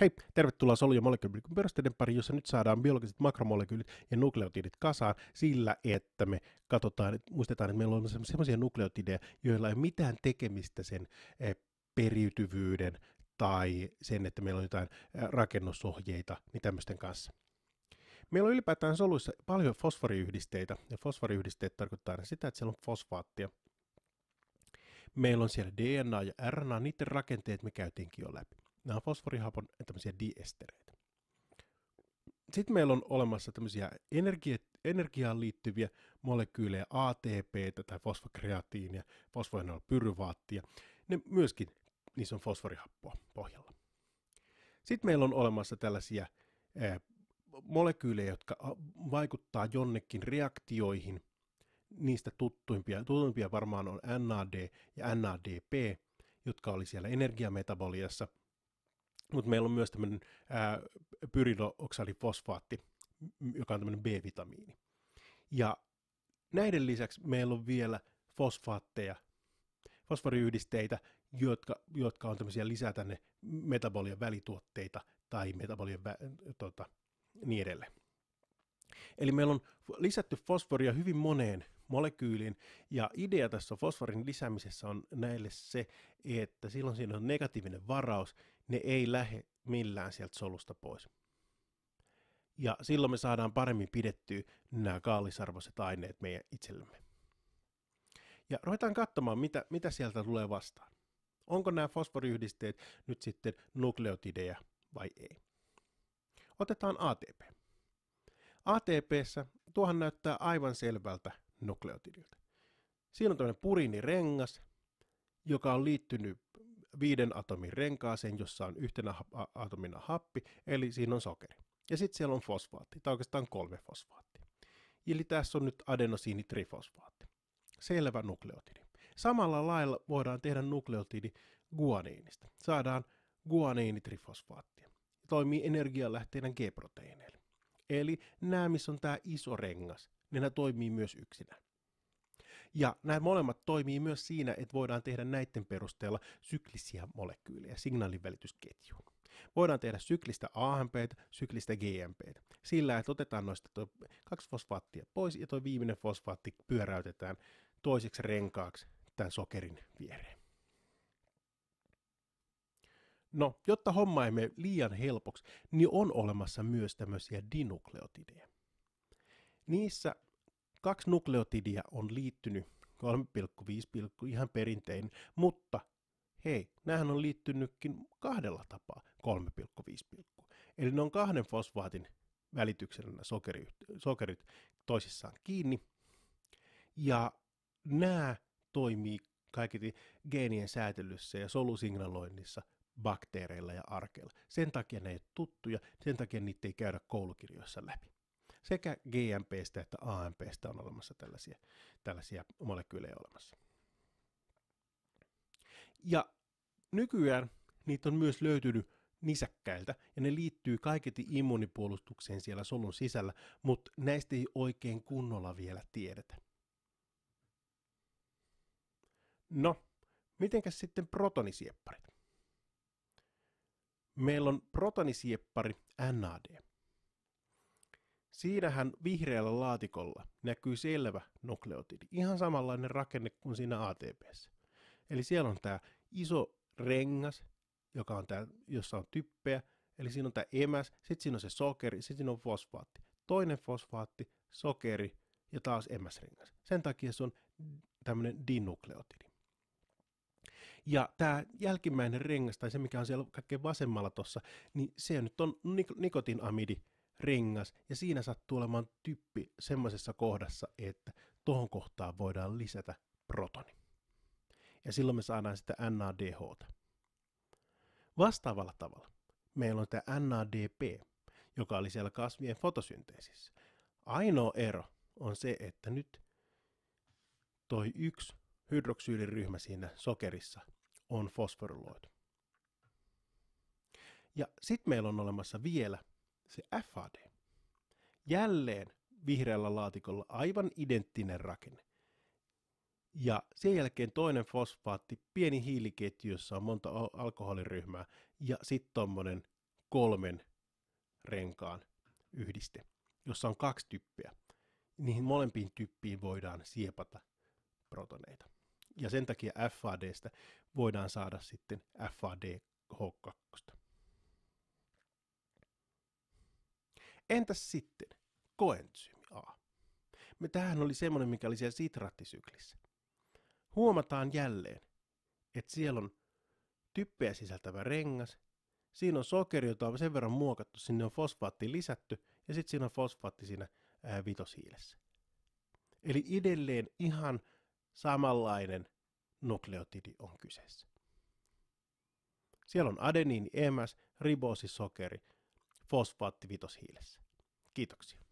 Hei, tervetuloa Solio Molekyylin perusteiden pari, jossa nyt saadaan biologiset makromolekyylit ja nukleotidit kasaan sillä, että me katsotaan, että muistetaan, että meillä on sellaisia nukleotideja, joilla ei ole mitään tekemistä sen eh, periytyvyyden tai sen, että meillä on jotain eh, rakennusohjeita, niin tämmöisten kanssa. Meillä on ylipäätään soluissa paljon fosforiyhdisteitä, ja fosforiyhdisteet tarkoittaa sitä, että siellä on fosfaattia. Meillä on siellä DNA ja RNA, niiden rakenteet me käytiinkin jo läpi nämä fosforihapon, fosforihapon tämmöisiä diestereitä. Sitten meillä on olemassa tämmöisiä energi- energiaan liittyviä molekyylejä, ATP tai fosfokreatiinia, fosfoenolpyruvaattia. Ne myöskin, niissä on fosforihappoa pohjalla. Sitten meillä on olemassa tällaisia molekyylejä, jotka vaikuttaa jonnekin reaktioihin. Niistä tuttuimpia, tuttuimpia varmaan on NAD ja NADP, jotka oli siellä energiametaboliassa – mutta meillä on myös tämmöinen pyridoksalifosfaatti, joka on tämmöinen B-vitamiini. Ja näiden lisäksi meillä on vielä fosfaatteja, fosforiyhdisteitä, jotka, jotka on tämmöisiä lisää tänne metabolian välituotteita tai metabolian vä- tota, niin edelleen. Eli meillä on lisätty fosforia hyvin moneen molekyyliin, ja idea tässä fosforin lisäämisessä on näille se, että silloin siinä on negatiivinen varaus, ne ei lähde millään sieltä solusta pois. Ja silloin me saadaan paremmin pidettyä nämä kaalisarvoiset aineet meidän itsellemme. Ja ruvetaan katsomaan, mitä, mitä sieltä tulee vastaan. Onko nämä fosforiyhdisteet nyt sitten nukleotideja vai ei? Otetaan ATP. ATPssä tuohan näyttää aivan selvältä nukleotidilta. Siinä on tämmöinen purinirengas, joka on liittynyt viiden atomin renkaaseen, jossa on yhtenä atomina happi, eli siinä on sokeri. Ja sitten siellä on fosfaatti, tai oikeastaan kolme fosfaattia. Eli tässä on nyt adenosiinitrifosfaatti. Selvä nukleotidi. Samalla lailla voidaan tehdä nukleotidi guaniinista. Saadaan guaniinitrifosfaattia. Toimii energialähteenä G-proteiineille. Eli nämä, missä on tämä iso rengas, niin nämä toimii myös yksinä. Ja nämä molemmat toimii myös siinä, että voidaan tehdä näiden perusteella syklisiä molekyylejä, signaalivälitysketjuun. Voidaan tehdä syklistä AMP, syklistä GMP, sillä että otetaan noista tuo kaksi fosfaattia pois ja tuo viimeinen fosfaatti pyöräytetään toiseksi renkaaksi tämän sokerin viereen. No, jotta homma ei mene liian helpoksi, niin on olemassa myös tämmöisiä dinukleotideja. Niissä kaksi nukleotidia on liittynyt 3,5, ihan perinteinen, mutta hei, näähän on liittynytkin kahdella tapaa 3,5. Eli ne on kahden fosfaatin välityksellä nämä sokerit, sokerit toisissaan kiinni. Ja nämä toimii kaiketi geenien säätelyssä ja solusignaloinnissa – bakteereilla ja arkeilla. Sen takia ne ei ole tuttuja, sen takia niitä ei käydä koulukirjoissa läpi. Sekä GMPstä että AMPstä on olemassa tällaisia, tällaisia molekyylejä olemassa. Ja nykyään niitä on myös löytynyt nisäkkäiltä, ja ne liittyy kaiketi immunipuolustukseen siellä solun sisällä, mutta näistä ei oikein kunnolla vielä tiedetä. No, mitenkäs sitten protonisiepparit? Meillä on protonisieppari NAD. Siinähän vihreällä laatikolla näkyy selvä nukleotidi, ihan samanlainen rakenne kuin siinä ATPssä. Eli siellä on tämä iso rengas, joka on tää, jossa on typpeä, eli siinä on tämä emäs, sitten siinä on se sokeri, sitten siinä on fosfaatti. Toinen fosfaatti, sokeri ja taas emäsrengas. Sen takia se on tämmöinen dinukleotidi. Ja tämä jälkimmäinen rengas, tai se mikä on siellä kaikkein vasemmalla tuossa, niin se nyt on nik- nikotinamidi rengas, ja siinä sattuu olemaan typpi semmoisessa kohdassa, että tuohon kohtaan voidaan lisätä protoni. Ja silloin me saadaan sitä NADH: Vastaavalla tavalla meillä on tämä NADP, joka oli siellä kasvien fotosynteesissä. Ainoa ero on se, että nyt toi yksi hydroksyyliryhmä siinä sokerissa on fosforiloitu. Ja sitten meillä on olemassa vielä se FAD. Jälleen vihreällä laatikolla aivan identtinen rakenne. Ja sen jälkeen toinen fosfaatti, pieni hiiliketju, jossa on monta alkoholiryhmää, ja sitten tuommoinen kolmen renkaan yhdiste, jossa on kaksi typpiä. Niihin molempiin typpiin voidaan siepata protoneita. Ja sen takia FADstä voidaan saada sitten FADH2. Entäs sitten koentsyymi A? Me tähän oli semmoinen, mikä oli siellä sitraattisyklissä. Huomataan jälleen, että siellä on typpeä sisältävä rengas, siinä on sokeri, jota on sen verran muokattu, sinne on fosfaatti lisätty ja sitten siinä on fosfaatti siinä ää, vitoshiilessä. Eli edelleen ihan samanlainen nukleotidi on kyseessä. Siellä on adeniini EMS, riboosisokeri, fosfaattivitoshiilessä. Kiitoksia.